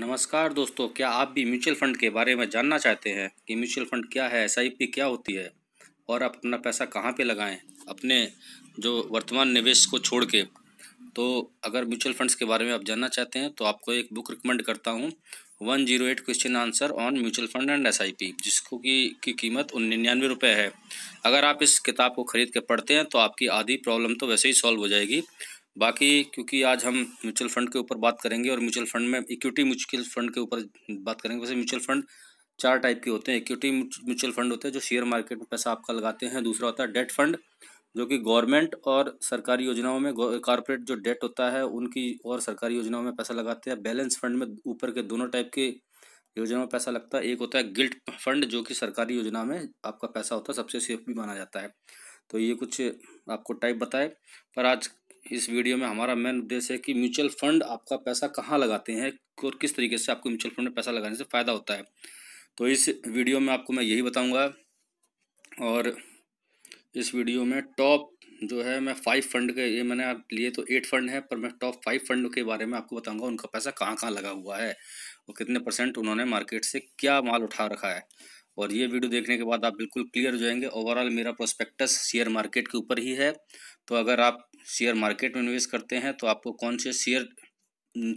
नमस्कार दोस्तों क्या आप भी म्यूचुअल फंड के बारे में जानना चाहते हैं कि म्यूचुअल फंड क्या है एस क्या होती है और आप अपना पैसा कहाँ पे लगाएं अपने जो वर्तमान निवेश को छोड़ के तो अगर म्यूचुअल फंड्स के बारे में आप जानना चाहते हैं तो आपको एक बुक रिकमेंड करता हूँ one zero eight question answer on mutual fund and S I P जिसको की की कीमत निन्यानवे रुपये है अगर आप इस किताब को खरीद के पढ़ते हैं तो आपकी आधी प्रॉब्लम तो वैसे ही सॉल्व हो जाएगी बाकी क्योंकि आज हम म्यूचुअल फंड के ऊपर बात करेंगे और म्यूचुअल फंड में इक्विटी म्यूचुअल फंड के ऊपर बात करेंगे वैसे म्यूचुअल फंड चार टाइप के होते हैं इक्विटी म्यूचुअल फंड होते हैं जो शेयर मार्केट में पैसा आपका लगाते हैं दूसरा होता है डेट फंड जो कि गवर्नमेंट और सरकारी योजनाओं में कॉरपोरेट जो डेट होता है उनकी और सरकारी योजनाओं में पैसा लगाते हैं बैलेंस फंड में ऊपर के दोनों टाइप के योजनाओं में पैसा लगता है एक होता है गिल्ट फंड जो कि सरकारी योजना में आपका पैसा होता है सबसे सेफ भी माना जाता है तो ये कुछ आपको टाइप बताए पर आज इस वीडियो में हमारा मेन उद्देश्य है कि म्यूचुअल फंड आपका पैसा कहाँ लगाते हैं और किस तरीके से आपको म्यूचुअल फंड में पैसा लगाने से फ़ायदा होता है तो इस वीडियो में आपको मैं यही बताऊँगा और इस वीडियो में टॉप जो है मैं फाइव फंड के ये मैंने आप लिए तो एट फंड है पर मैं टॉप फाइव फंड के बारे में आपको बताऊंगा उनका पैसा कहाँ कहाँ लगा हुआ है और कितने परसेंट उन्होंने मार्केट से क्या माल उठा रखा है और ये वीडियो देखने के बाद आप बिल्कुल क्लियर हो जाएंगे ओवरऑल मेरा प्रोस्पेक्टस शेयर मार्केट के ऊपर ही है तो अगर आप शेयर मार्केट में इन्वेस्ट करते हैं तो आपको कौन से शेयर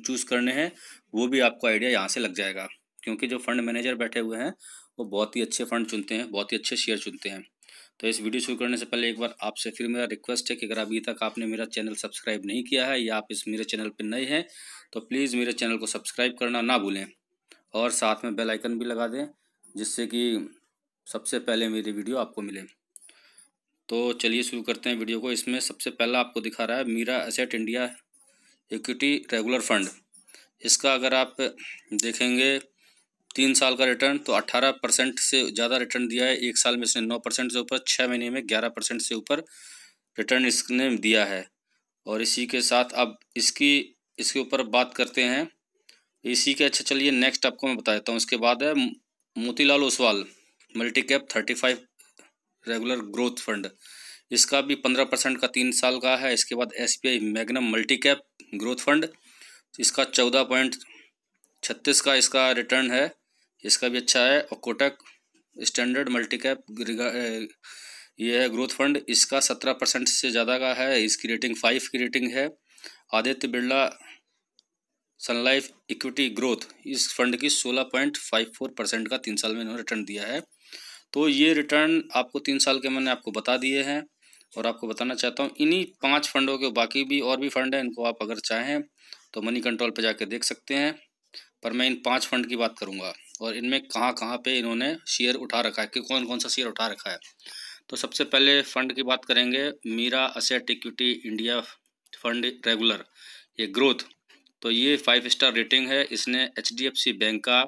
चूज़ करने हैं वो भी आपको आइडिया यहाँ से लग जाएगा क्योंकि जो फंड मैनेजर बैठे हुए हैं वो बहुत ही अच्छे फंड चुनते हैं बहुत ही अच्छे शेयर चुनते हैं तो इस वीडियो शुरू करने से पहले एक बार आपसे फिर मेरा रिक्वेस्ट है कि अगर अभी तक आपने मेरा चैनल सब्सक्राइब नहीं किया है या आप इस मेरे चैनल पर नए हैं तो प्लीज़ मेरे चैनल को सब्सक्राइब करना ना भूलें और साथ में बेलाइकन भी लगा दें जिससे कि सबसे पहले मेरी वीडियो आपको मिले तो चलिए शुरू करते हैं वीडियो को इसमें सबसे पहला आपको दिखा रहा है Mirae asset India equity regular fund इसका अगर आप देखेंगे तीन साल का रिटर्न तो अट्ठारह परसेंट से ज़्यादा रिटर्न दिया है एक साल में इसने नौ परसेंट से ऊपर छः महीने में ग्यारह परसेंट से ऊपर रिटर्न इसने दिया है और इसी के साथ अब इसकी इसके ऊपर बात करते हैं इसी के अच्छा चलिए नेक्स्ट आपको मैं बता देता हूँ उसके बाद है Motilal Oswal multi cap thirty five regular growth fund इसका भी पंद्रह परसेंट का तीन साल का है इसके बाद S magnum multi cap growth fund इसका चौदह पॉइंट छत्तीस का इसका रिटर्न है इसका भी अच्छा है और कोटक स्टैंडर्ड मल्टी कैप ये है ग्रोथ फंड इसका सत्रह परसेंट से ज़्यादा का है इसकी रेटिंग फाइव की रेटिंग है Aditya Birla Sun Life equity growth इस फंड की सोलह पॉइंट फाइव फोर परसेंट का तीन साल में इन्होंने रिटर्न दिया है तो ये रिटर्न आपको तीन साल के मैंने आपको बता दिए हैं और आपको बताना चाहता हूँ इन्हीं पांच फंडों के बाकी भी और भी फंड हैं इनको आप अगर चाहें तो मनी कंट्रोल पर जाके देख सकते हैं पर मैं इन पांच फंड की बात करूँगा और इनमें कहाँ कहाँ पे इन्होंने शेयर उठा रखा है कि कौन कौन सा शेयर उठा रखा है तो सबसे पहले फंड की बात करेंगे Mirae asset equity India fund regular ये ग्रोथ तो ये फाइव स्टार रेटिंग है इसने एच बैंक का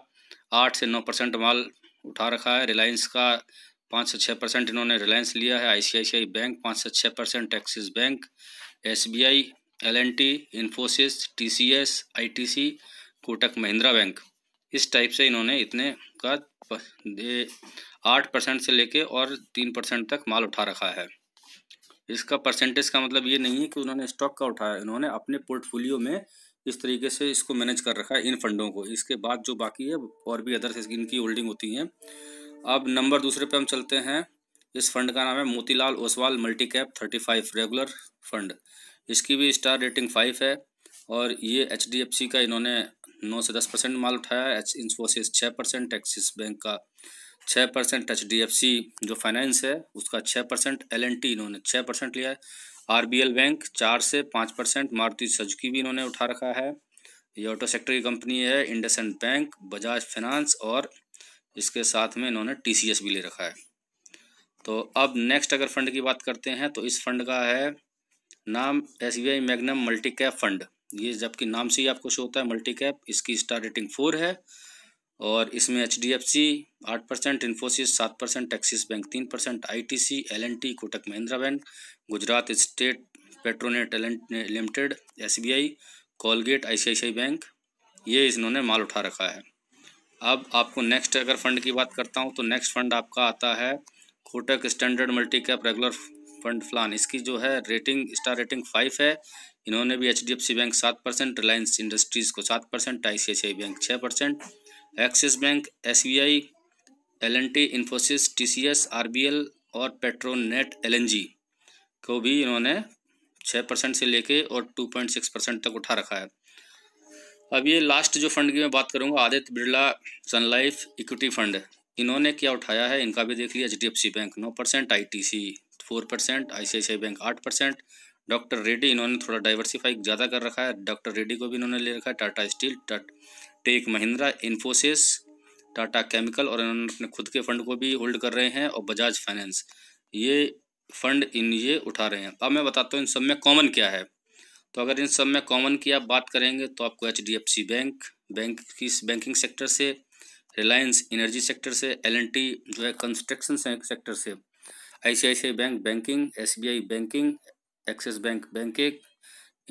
आठ से नौ परसेंट माल उठा रखा है रिलायंस का पाँच से छः परसेंट इन्होंने रिलायंस लिया है आईसीआईसीआई बैंक पाँच से छः percent Axis bank SBI LNT Infosys TCS ITC Kotak Mahindra bank इस टाइप से इन्होंने इतने का आठ परसेंट से लेके और तीन परसेंट तक माल उठा रखा है इसका परसेंटेज का मतलब ये नहीं है कि उन्होंने स्टॉक का उठाया इन्होंने अपने पोर्टफोलियो में इस तरीके से इसको मैनेज कर रखा है इन फंडों को इसके बाद जो बाकी है और भी अदर इनकी होल्डिंग होती हैं अब नंबर दूसरे पे हम चलते हैं इस फंड का नाम है Motilal Oswal multi cap thirty five regular fund इसकी भी स्टार रेटिंग फाइव है और ये एच डी एफ सी का इन्होंने नौ से दस परसेंट माल उठाया एच इन्फोसिस छः परसेंट एक्सिस बैंक का छः percent H D F C जो फाइनेंस है उसका छः परसेंट एल टी इन्होंने छः परसेंट लिया है आरबीएल बैंक चार से पाँच परसेंट मारुति सजुकी भी इन्होंने उठा रखा है ये ऑटो सेक्टर की कंपनी है एंड बैंक बजाज फाइनेंस और इसके साथ में इन्होंने एस भी ले रखा है तो अब नेक्स्ट अगर फंड की बात करते हैं तो इस फंड का है नाम S B I magnum multi cap fund ये जबकि नाम से ही आपको शो होता है मल्टी कैप इसकी स्टार रेटिंग फोर है और इसमें एच डी एफ सी आठ परसेंट इन्फोसिस सात परसेंट एक्सिस बैंक तीन percent I T C L N T Kotak Mahindra bank Gujarat state Petronet L limited S B I Colgate I C I C bank ये इन्होंने माल उठा रखा है अब आपको नेक्स्ट अगर फंड की बात करता हूँ तो नेक्स्ट फंड आपका आता है Kotak standard multi cap regular fund plan इसकी जो है रेटिंग स्टार रेटिंग फाइव है इन्होंने भी H D F C bank सात परसेंट रिलायंस इंडस्ट्रीज़ को सात percent I C I bank छः percent Axis bank S B I L N T Infosys T C S R B L और Petronet L N G को भी इन्होंने छः percent से लेके और टू पॉइंट सिक्स परसेंट तक उठा रखा है अब ये लास्ट जो फंड की मैं बात करूँगा Aditya Birla Sun Life equity fund इन्होंने क्या उठाया है इनका भी देख लिया H D F C bank नौ percent I T C four percent I C I C I bank आठ परसेंट डॉक्टर रेड्डी इन्होंने थोड़ा डाइवर्सिफाई ज़्यादा कर रखा है डॉक्टर रेड्डी को भी इन्होंने ले रखा है Tata steel tech Mahindra Infosys Tata chemical और इन्होंने अपने खुद के फंड को भी होल्ड कर रहे हैं और बजाज फाइनेंस ये फंड इन ये उठा रहे हैं अब मैं बताता हूँ इन सब में कॉमन क्या है तो अगर इन सब में कॉमन की आप बात करेंगे तो आपको H D F C bank bank की बैंकिंग सेक्टर से रिलायंस एनर्जी सेक्टर से एल एन टी जो है कंस्ट्रक्शन सेक्टर से I C I C I bank banking S B I banking Axis bank bank के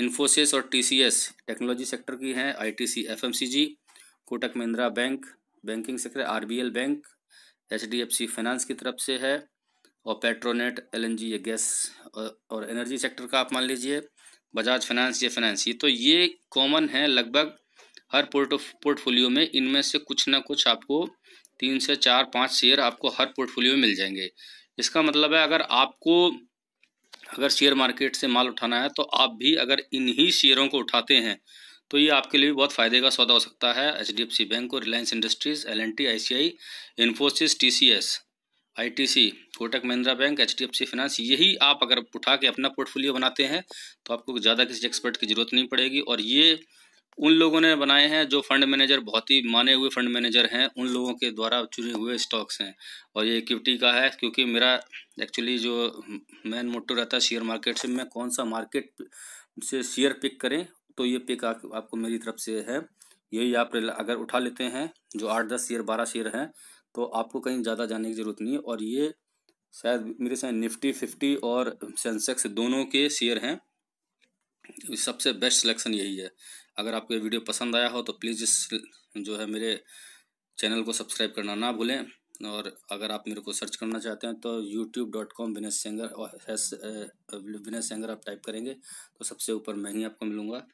इन्फोसिस और टीसीएस टेक्नोलॉजी सेक्टर की हैं ITC FMCG Kotak Mahindra bank banking sector RBL bank HDFC finance की तरफ से है और पेट्रोनेट एलएनजी ये गैस और एनर्जी सेक्टर का आप मान लीजिए बजाज फाइनेंस ये फाइनेंस ये तो ये कॉमन है लगभग हर पोर्ट पोर्टफोलियो में इनमें से कुछ ना कुछ आपको तीन से चार पाँच शेयर आपको हर पोर्टफोलियो में मिल जाएंगे इसका मतलब है अगर आपको अगर शेयर मार्केट से माल उठाना है तो आप भी अगर इन्हीं शेयरों को उठाते हैं तो ये आपके लिए बहुत फ़ायदे का सौदा हो सकता है H D F C bank और Reliance industries L N T I C I Infosys T C S I T C Kotak Mahindra bank H D F C finance यही आप अगर उठा के अपना पोर्टफोलियो बनाते हैं तो आपको ज़्यादा किसी एक्सपर्ट की ज़रूरत नहीं पड़ेगी और ये उन लोगों ने बनाए हैं जो फंड मैनेजर बहुत ही माने हुए फंड मैनेजर हैं उन लोगों के द्वारा चुने हुए स्टॉक्स हैं और ये इक्विटी का है क्योंकि मेरा एक्चुअली जो मेन मोटो रहता है शेयर मार्केट से मैं कौन सा मार्केट से शेयर पिक करें तो ये पिक आप, आपको मेरी तरफ से है यही आप अगर उठा लेते हैं जो आठ दस शेयर बारह शेयर हैं तो आपको कहीं ज़्यादा जाने की ज़रूरत नहीं है और ये शायद मेरे साथ निफ्टी फिफ्टी और सेंसेक्स दोनों के शेयर हैं सबसे बेस्ट सिलेक्शन यही है अगर आपको ये वीडियो पसंद आया हो तो प्लीज़ इस जो है मेरे चैनल को सब्सक्राइब करना ना भूलें और अगर आप मेरे को सर्च करना चाहते हैं तो YouTube dot com Vinay Sengar और एस विनय सेंगर आप टाइप करेंगे तो सबसे ऊपर मैं ही आपको मिलूँगा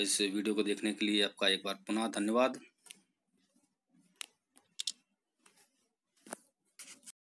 इस वीडियो को देखने के लिए आपका एक बार पुनः धन्यवाद